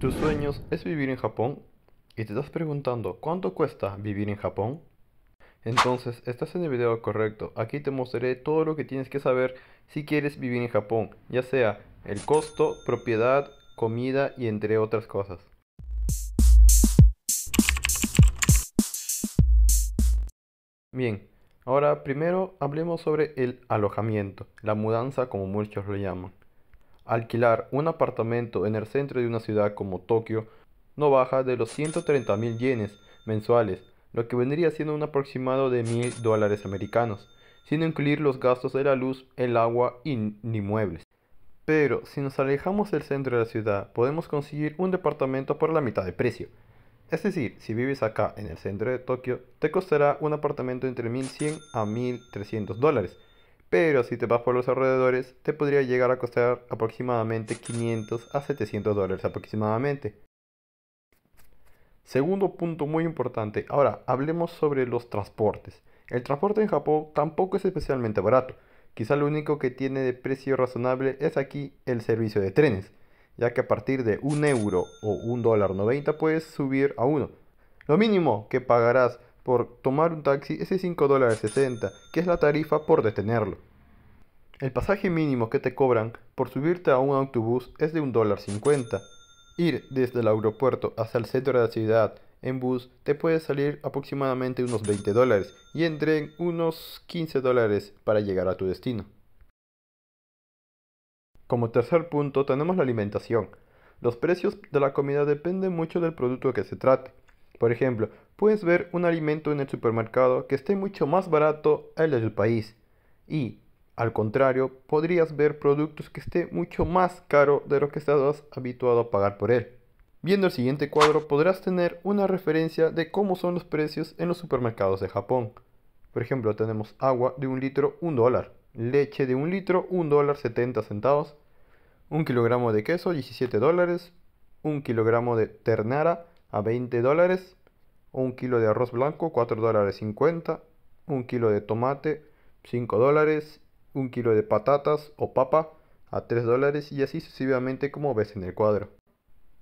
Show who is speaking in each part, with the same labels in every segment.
Speaker 1: ¿Tus sueños es vivir en Japón? ¿Y te estás preguntando cuánto cuesta vivir en Japón? Entonces, estás en el video correcto. Aquí te mostraré todo lo que tienes que saber si quieres vivir en Japón, ya sea el costo, propiedad, comida y entre otras cosas. Bien, ahora primero hablemos sobre el alojamiento, la mudanza como muchos lo llaman. Alquilar un apartamento en el centro de una ciudad como Tokio no baja de los 130 mil yenes mensuales, lo que vendría siendo un aproximado de mil dólares americanos, sin incluir los gastos de la luz, el agua y ni muebles. Pero si nos alejamos del centro de la ciudad, podemos conseguir un departamento por la mitad de precio. Es decir, si vives acá en el centro de Tokio, te costará un apartamento entre 1100 a 1300 dólares, pero si te vas por los alrededores, te podría llegar a costar aproximadamente 500 a 700 dólares aproximadamente. Segundo punto muy importante, ahora hablemos sobre los transportes. El transporte en Japón tampoco es especialmente barato. Quizá lo único que tiene de precio razonable es aquí el servicio de trenes, ya que a partir de 1 euro o un dólar 90 puedes subir a uno. Lo mínimo que pagarás por tomar un taxi es de 5 que es la tarifa por detenerlo. El pasaje mínimo que te cobran por subirte a un autobús es de $1.50. dólar Ir desde el aeropuerto hasta el centro de la ciudad en bus te puede salir aproximadamente unos 20 dólares y en unos 15 dólares para llegar a tu destino. Como tercer punto tenemos la alimentación. Los precios de la comida dependen mucho del producto que se trate. Por ejemplo, puedes ver un alimento en el supermercado que esté mucho más barato el de país y, al contrario, podrías ver productos que esté mucho más caro de lo que estás habituado a pagar por él. Viendo el siguiente cuadro podrás tener una referencia de cómo son los precios en los supermercados de Japón. Por ejemplo, tenemos agua de un litro un dólar, leche de un litro un dólar 70 centavos, un kilogramo de queso 17 dólares, un kilogramo de ternara a 20 dólares, un kilo de arroz blanco 4 dólares 50, un kilo de tomate 5 dólares, un kilo de patatas o papa a 3 dólares y así sucesivamente como ves en el cuadro.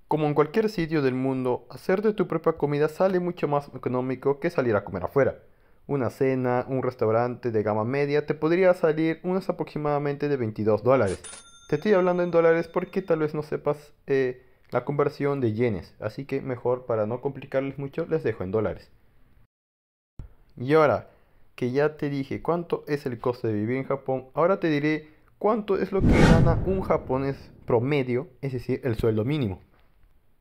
Speaker 1: Como en cualquier sitio del mundo, hacer de tu propia comida sale mucho más económico que salir a comer afuera. Una cena, un restaurante de gama media te podría salir unos aproximadamente de 22 dólares. Te estoy hablando en dólares porque tal vez no sepas eh, la conversión de yenes, así que mejor para no complicarles mucho les dejo en dólares. Y ahora que ya te dije cuánto es el coste de vivir en Japón, ahora te diré cuánto es lo que gana un japonés promedio, es decir, el sueldo mínimo.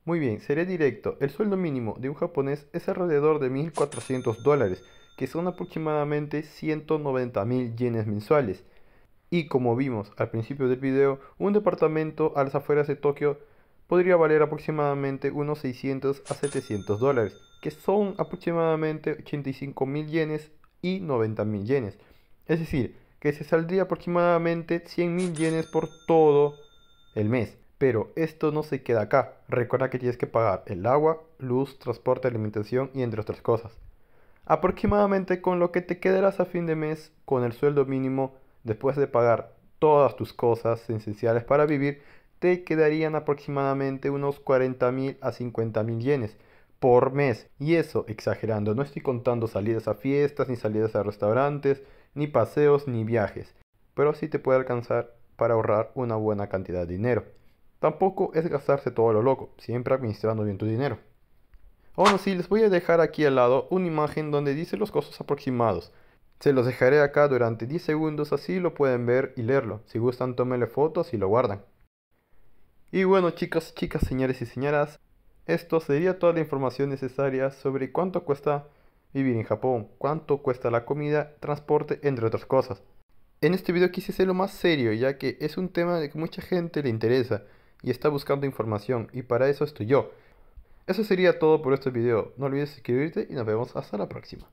Speaker 1: Muy bien, seré directo. El sueldo mínimo de un japonés es alrededor de 1.400 dólares, que son aproximadamente 190.000 yenes mensuales. Y como vimos al principio del video, un departamento a las afueras de Tokio podría valer aproximadamente unos 600 a 700 dólares, que son aproximadamente 85 mil yenes y 90 mil yenes. Es decir, que se saldría aproximadamente 100 mil yenes por todo el mes. Pero esto no se queda acá. Recuerda que tienes que pagar el agua, luz, transporte, alimentación y entre otras cosas. Aproximadamente con lo que te quedarás a fin de mes con el sueldo mínimo después de pagar todas tus cosas esenciales para vivir quedarían aproximadamente unos 40 mil a 50 mil yenes por mes. Y eso exagerando, no estoy contando salidas a fiestas, ni salidas a restaurantes, ni paseos, ni viajes. Pero sí te puede alcanzar para ahorrar una buena cantidad de dinero. Tampoco es gastarse todo lo loco, siempre administrando bien tu dinero. Aún así, les voy a dejar aquí al lado una imagen donde dice los costos aproximados. Se los dejaré acá durante 10 segundos, así lo pueden ver y leerlo. Si gustan, tómenle fotos y lo guardan. Y bueno chicos, chicas, señores y señoras, esto sería toda la información necesaria sobre cuánto cuesta vivir en Japón, cuánto cuesta la comida, transporte, entre otras cosas. En este video quise ser lo más serio, ya que es un tema de que mucha gente le interesa y está buscando información, y para eso estoy yo. Eso sería todo por este video, no olvides suscribirte y nos vemos hasta la próxima.